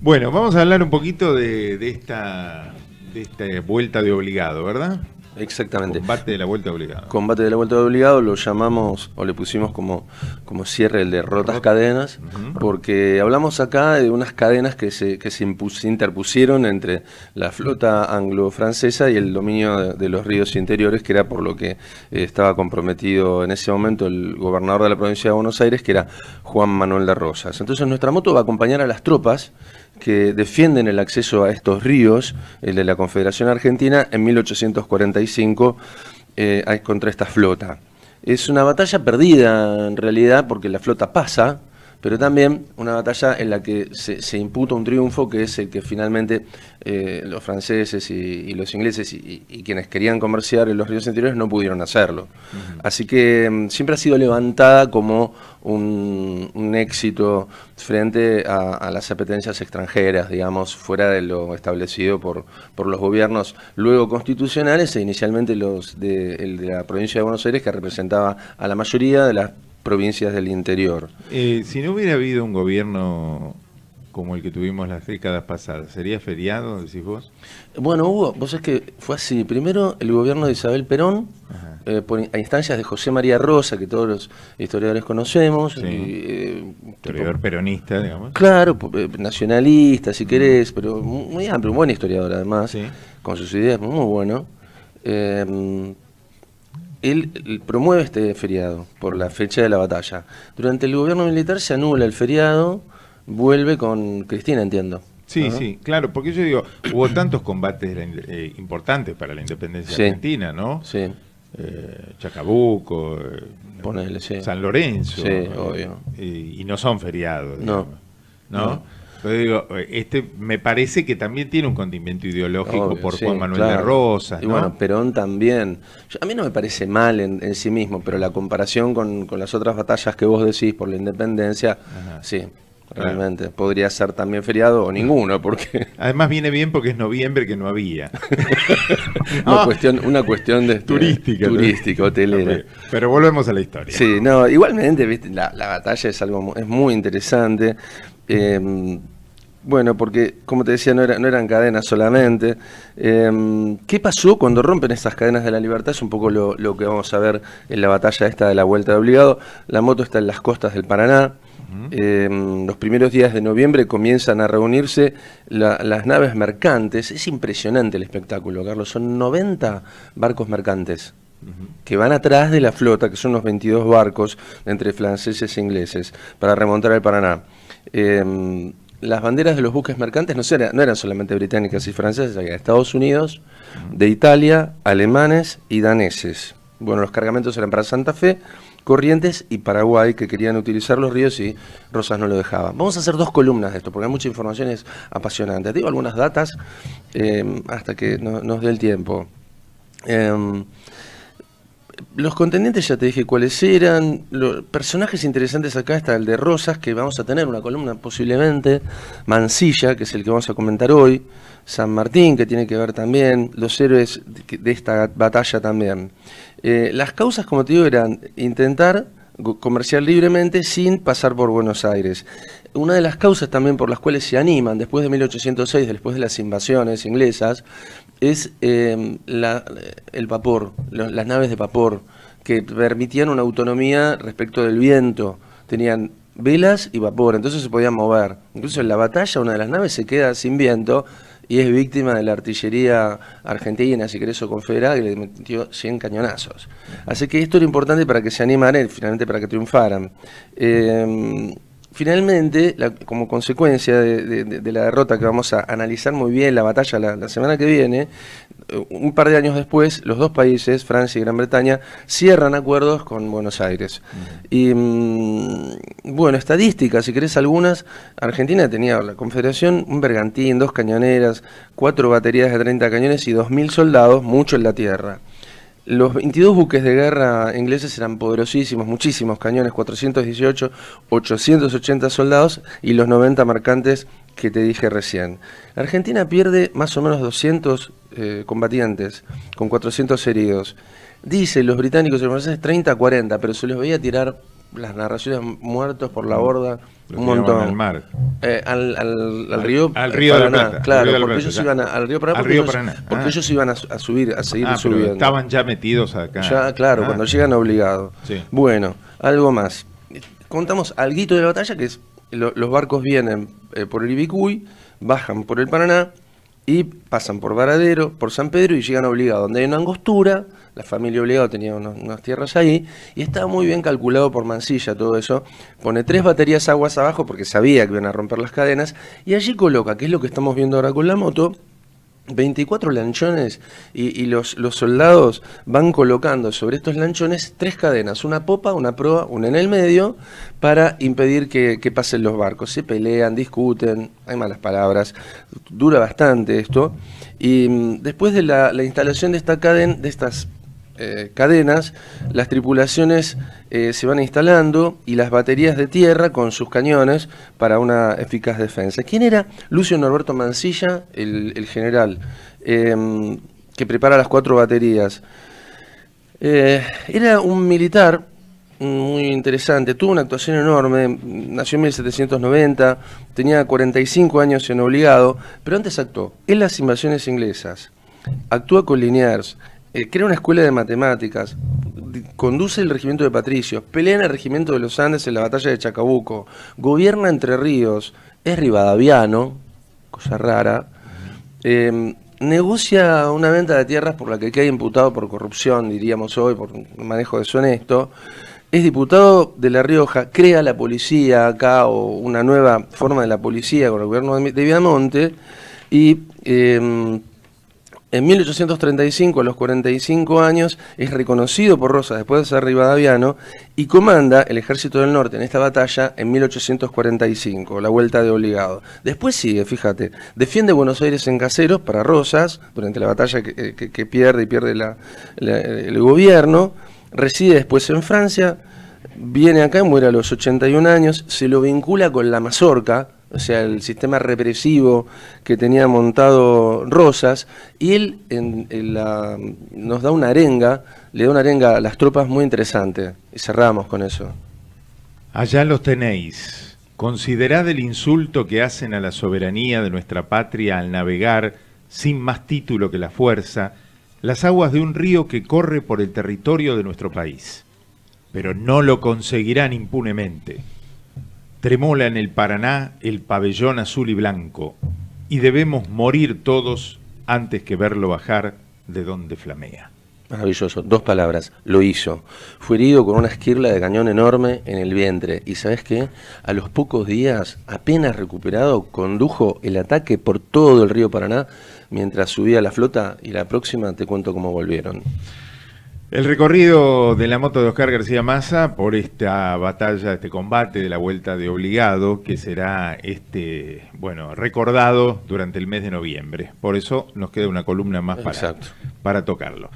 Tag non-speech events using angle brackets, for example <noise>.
Bueno, vamos a hablar un poquito de, esta, de esta vuelta de obligado, ¿verdad? Exactamente. Combate de la vuelta obligado. Combate de la vuelta obligado lo llamamos o le pusimos como, como cierre el de rotas cadenas, porque hablamos acá de unas cadenas que se, interpusieron entre la flota anglo-francesa y el dominio de, los ríos interiores, que era por lo que eh, estaba comprometido en ese momento el gobernador de la provincia de Buenos Aires, que era Juan Manuel de Rosas. Entonces nuestra moto va a acompañar a las tropas que defienden el acceso a estos ríos, el de la Confederación Argentina, en 1845 eh, contra esta flota. Es una batalla perdida en realidad porque la flota pasa, pero también una batalla en la que se, imputa un triunfo que es el que finalmente eh, los franceses y, los ingleses y, quienes querían comerciar en los ríos interiores no pudieron hacerlo. Así que mm, siempre ha sido levantada como un, éxito frente a, las apetencias extranjeras, digamos, fuera de lo establecido por, por los gobiernos luego constitucionales e inicialmente los el de la provincia de Buenos Aires que representaba a la mayoría de las provincias del interior. Eh, si no hubiera habido un gobierno como el que tuvimos las décadas pasadas, ¿sería feriado, decís vos? Bueno, Hugo, vos es que fue así. Primero el gobierno de Isabel Perón, eh, a instancias de José María Rosa, que todos los historiadores conocemos. Eh, historiador peronista, digamos. Claro, nacionalista, si querés, pero muy amplio, buen historiador además, con sus ideas, muy bueno él, eh, promueve este feriado por la fecha de la batalla. Durante el gobierno militar se anula el feriado, vuelve con Cristina, entiendo. Sí, sí, claro, porque yo digo, hubo tantos combates eh, importantes para la independencia argentina, ¿no? Sí. Eh, Chacabuco, San Lorenzo. Sí, obvio. y no son feriados. no pero digo, este me parece que también tiene un condimento ideológico por Juan Manuel de Rosas. Y bueno, Perón también. a mí no me parece mal en, sí mismo, pero la comparación con, las otras batallas que vos decís por la independencia, sí. Realmente, podría ser también feriado o ninguno, <laughs> porque... Además viene bien porque es noviembre que no había. <laughs> <laughs> una, cuestión, una cuestión de... Este, turística. turística, Pero volvemos a la historia. Sí, no, igualmente, La, batalla es algo es muy interesante. Em, bueno, porque como te decía, no, eran cadenas solamente. Em, ¿Qué pasó cuando rompen esas cadenas de la libertad? Es un poco lo, que vamos a ver en la batalla esta de la Vuelta de Obligado. La moto está en las costas del Paraná. Em, los primeros días de noviembre comienzan a reunirse las naves mercantes. Es impresionante el espectáculo, Carlos. Son 90 barcos mercantes que van atrás de la flota, que son los 22 barcos entre franceses e ingleses, para remontar al Paraná. Em, las banderas de los buques mercantes no, eran, no eran solamente británicas y francesas, eran Estados Unidos, de Italia, alemanes y daneses. Bueno, los cargamentos eran para Santa Fe, Corrientes y Paraguay, que querían utilizar los ríos y Rosas no lo dejaba. Vamos a hacer dos columnas de esto, porque hay mucha información, es apasionante. Digo algunas datas em, hasta que nos dé el tiempo. Em, los contendientes ya te dije cuáles eran. Los personajes interesantes acá está el de Rosas, que vamos a tener una columna posiblemente. Mansilla, que es el que vamos a comentar hoy. San Martín, que tiene que ver también. Los héroes de esta batalla también. Eh, las causas, como te digo, eran intentar comerciar libremente sin pasar por Buenos Aires. Una de las causas también por las cuales se animan después de 1806, después de las invasiones inglesas, es em, la, el vapor, las naves de vapor, que permitían una autonomía respecto del viento. Tenían velas y vapor, entonces se podían mover. Incluso en la batalla una de las naves se queda sin viento y es víctima de la artillería argentina, si querés, o confederada, que le metió 100 cañonazos. Así que esto era importante para que se animaran, finalmente para que triunfaran. Eh, finalmente, como consecuencia de, la derrota que vamos a analizar muy bien, la batalla la, semana que viene, eh, un par de años después, los dos países, Francia y Gran Bretaña, cierran acuerdos con Buenos Aires. Y mm, bueno, estadísticas, si querés algunas, Argentina tenía la Confederación, un bergantín, dos cañoneras, cuatro baterías de 30 cañones y 2.000 soldados, mucho en la tierra. Los 22 buques de guerra ingleses eran poderosísimos, muchísimos cañones, 418, 880 soldados y los 90 marcantes que te dije recién. Argentina pierde más o menos 200 eh, combatientes, con 400 heridos. Dice los británicos y los franceses 30 40, pero se voy a tirar las narraciones muertos por la borda, mm. un montón. Eh, al mar. al, río. río Paraná, Claro, porque, ellos iban a, al río Paraná. Porque, ah. ellos, iban a, subir, a seguir ah, subiendo. estaban ya metidos acá. Ya, claro, ah. cuando llegan obligados. Bueno, algo más. Contamos al guito de la batalla que es. los barcos vienen eh, por el Ibicuy, bajan por el Paraná, y pasan por Varadero, por San Pedro y llegan a Obligado, donde hay una angostura, la familia Obligado tenía unas tierras ahí, y estaba muy bien calculado por Mansilla todo eso, pone tres baterías aguas abajo porque sabía que iban a romper las cadenas, y allí coloca, que es lo que estamos viendo ahora con la moto, 24 lanchones y, los, soldados van colocando sobre estos lanchones tres cadenas, una popa, una proa, una en el medio, para impedir que, pasen los barcos. Se pelean, discuten, hay malas palabras, dura bastante esto. Y mm, después de la instalación de, esta cadena, de estas eh, cadenas, las tripulaciones eh, se van instalando y las baterías de tierra con sus cañones para una eficaz defensa. ¿Quién era Lucio Norberto Mancilla, el, general, em, que prepara las cuatro baterías? Eh, era un militar muy interesante, tuvo una actuación enorme, nació en 1790, tenía 45 años en obligado, pero antes actuó en las invasiones inglesas, actúa con lineares eh, crea una escuela de matemáticas, conduce el regimiento de Patricios, pelea en el regimiento de los Andes en la batalla de Chacabuco, gobierna Entre Ríos, es rivadaviano, cosa rara, em, negocia una venta de tierras por la que queda imputado por corrupción, diríamos hoy, por manejo deshonesto, es diputado de La Rioja, crea la policía acá, o una nueva forma de la policía con el gobierno de Viamonte, y... Em, en 1835, a los 45 años, es reconocido por Rosas después de ser rivadaviano y comanda el ejército del norte en esta batalla en 1845, la vuelta de Obligado. Después sigue, fíjate, defiende Buenos Aires en Caseros para Rosas durante la batalla que, eh, pierde y pierde el gobierno, reside después en Francia, viene acá, muere a los 81 años, se lo vincula con la mazorca, o sea, el sistema represivo que tenía montado Rosas, y él nos da una arenga, le da una arenga a las tropas muy interesante, y cerramos con eso. Allá los tenéis. Considerad el insulto que hacen a la soberanía de nuestra patria al navegar, sin más título que la fuerza, las aguas de un río que corre por el territorio de nuestro país. Pero no lo conseguirán impunemente. Tremola en el Paraná el pabellón azul y blanco, y debemos morir todos antes que verlo bajar de donde flamea. Maravilloso, dos palabras, lo hizo. Fue herido con una esquirla de cañón enorme en el vientre y sabes qué, a los pocos días, apenas recuperado, condujo el ataque por todo el río Paraná mientras subía la flota y la próxima te cuento cómo volvieron. El recorrido de la moto de Oscar García Massa por esta batalla, este combate de la vuelta de obligado, que será este, bueno, recordado durante el mes de noviembre. Por eso nos queda una columna más para, para tocarlo.